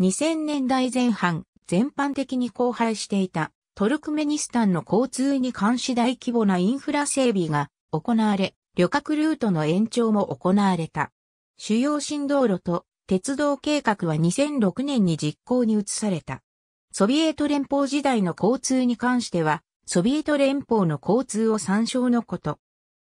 2000年代前半、全般的に荒廃していたトルクメニスタンの交通に関し大規模なインフラ整備が行われ、旅客ルートの延長も行われた。主要新道路と鉄道計画は2006年に実行に移された。ソビエト連邦時代の交通に関しては、ソビエト連邦の交通を参照のこと。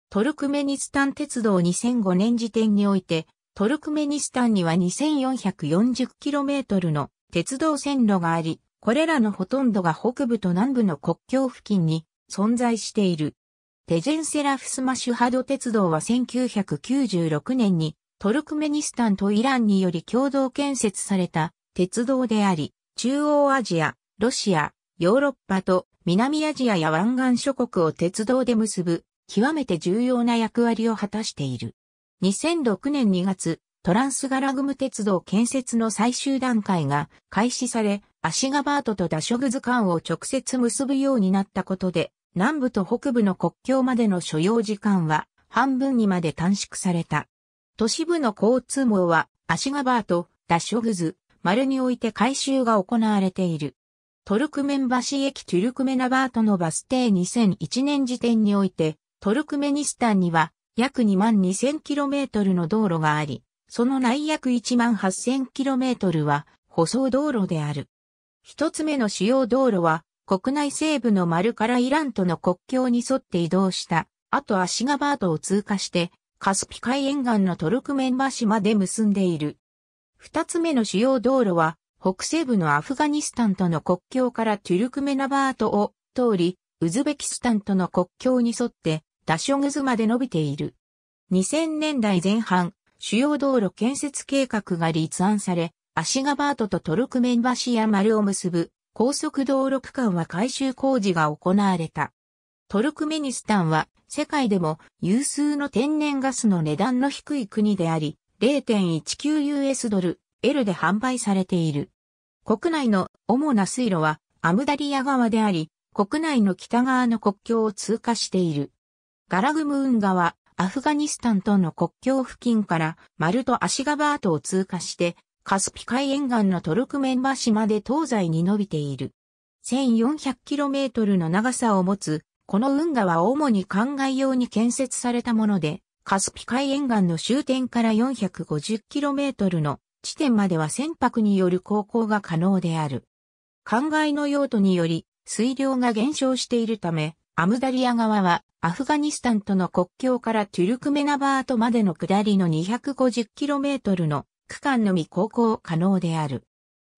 トルクメニスタン鉄道2005年時点において、トルクメニスタンには 2440km の鉄道線路があり、これらのほとんどが北部と南部の国境付近に存在している。テジェンセラフスマシュハド鉄道は1996年にトルクメニスタンとイランにより共同建設された鉄道であり、中央アジア、ロシア、ヨーロッパと南アジアや湾岸諸国を鉄道で結ぶ極めて重要な役割を果たしている。2006年2月、トランスガラグム鉄道建設の最終段階が開始され、アシガバートとダショグズ間を直接結ぶようになったことで、南部と北部の国境までの所要時間は半分にまで短縮された。都市部の交通網はアシガバート、ダショグズ、丸において改修が行われている。トルクメン橋駅トゥルクメナバートのバス停2001年時点において、トルクメニスタンには約2万 2000km の道路があり、その内約1万 8000km は舗装道路である。一つ目の主要道路は、国内西部の丸からイランとの国境に沿って移動した、あとアシガバートを通過して、カスピ海沿岸のトルクメンバ市まで結んでいる。二つ目の主要道路は、北西部のアフガニスタンとの国境からトゥルクメナバートを通り、ウズベキスタンとの国境に沿って、ダショグズまで伸びている。2000年代前半、主要道路建設計画が立案され、アシガバートとトルクメン橋や丸を結ぶ高速道路区間は改修工事が行われた。トルクメニスタンは世界でも有数の天然ガスの値段の低い国であり、0.19US ドル L で販売されている。国内の主な水路はアムダリア川であり、国内の北側の国境を通過している。ガラグム運河はアフガニスタンとの国境付近からマルト・アシガバートを通過して、カスピ海沿岸のトルクメン橋まで東西に伸びている。1400km の長さを持つ、この運河は主に灌漑用に建設されたもので、カスピ海沿岸の終点から 450km の地点までは船舶による航行が可能である。灌漑の用途により、水量が減少しているため、アムダリア側はアフガニスタンとの国境からトゥルクメナバートまでの下りの 250km の区間のみ航行可能である。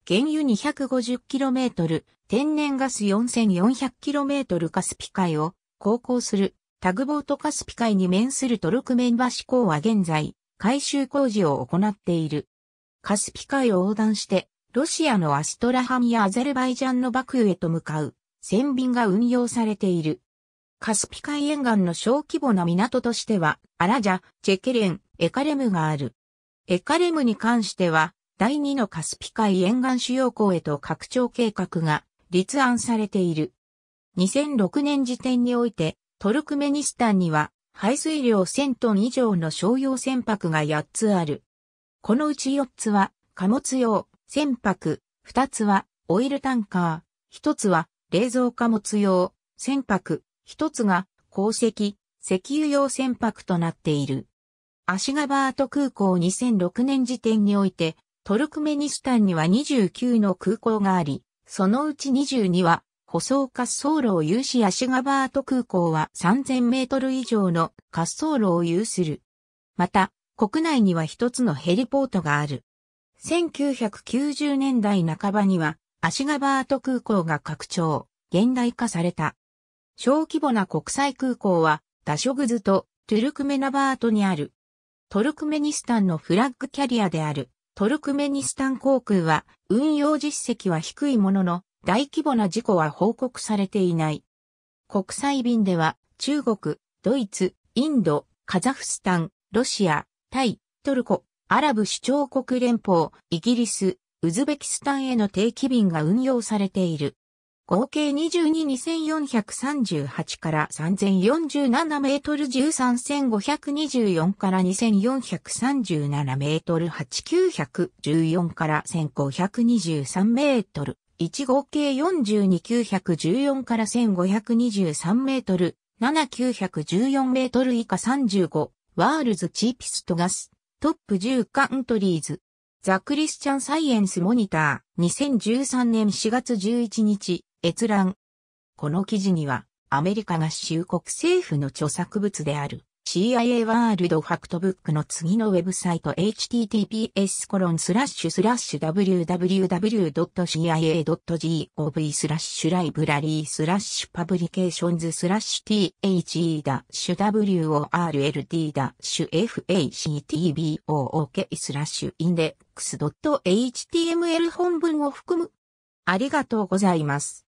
原油 250km、天然ガス 4400km カスピ海を航行するタグボートカスピ海に面するトルクメンバシ港は現在改修工事を行っている。カスピ海を横断してロシアのアストラハンやアゼルバイジャンのバクへと向かう船便が運用されている。カスピ海沿岸の小規模な港としては、アラジャ、チェケレン、エカレムがある。エカレムに関しては、第2のカスピ海沿岸主要港へと拡張計画が立案されている。2006年時点において、トルクメニスタンには、排水量1000トン以上の商用船舶が8つある。このうち4つは、貨物用、船舶、2つは、オイルタンカー、1つは、冷蔵貨物用、船舶、一つが、鉱石、石油用船舶となっている。アシガバート空港2006年時点において、トルクメニスタンには29の空港があり、そのうち22は、舗装滑走路を有しアシガバート空港は3000メートル以上の滑走路を有する。また、国内には一つのヘリポートがある。1990年代半ばには、アシガバート空港が拡張、現代化された。小規模な国際空港は、ダショグズとトゥルクメナバートにある。トルクメニスタンのフラッグキャリアである、トルクメニスタン航空は、運用実績は低いものの、大規模な事故は報告されていない。国際便では、中国、ドイツ、インド、カザフスタン、ロシア、タイ、トルコ、アラブ首長国連邦、イギリス、ウズベキスタンへの定期便が運用されている。合計222438から3047メートル13524から2437メートル8914から1523メートル1合計42914から1523メートル7914メートル以下35ワールズチーピストガストップ10カントリーズザ・クリスチャン・サイエンス・モニター2013年4月11日閲覧。この記事には、アメリカ合衆国政府の著作物である CIA ワールドファクトブックの次のウェブサイト https www.cia.gov スラッシュライブラリースラッシュパブリケーションズスラッシュ the ダュ world シュ factbook スラッシュインデックス .html 本文を含む。ありがとうございます。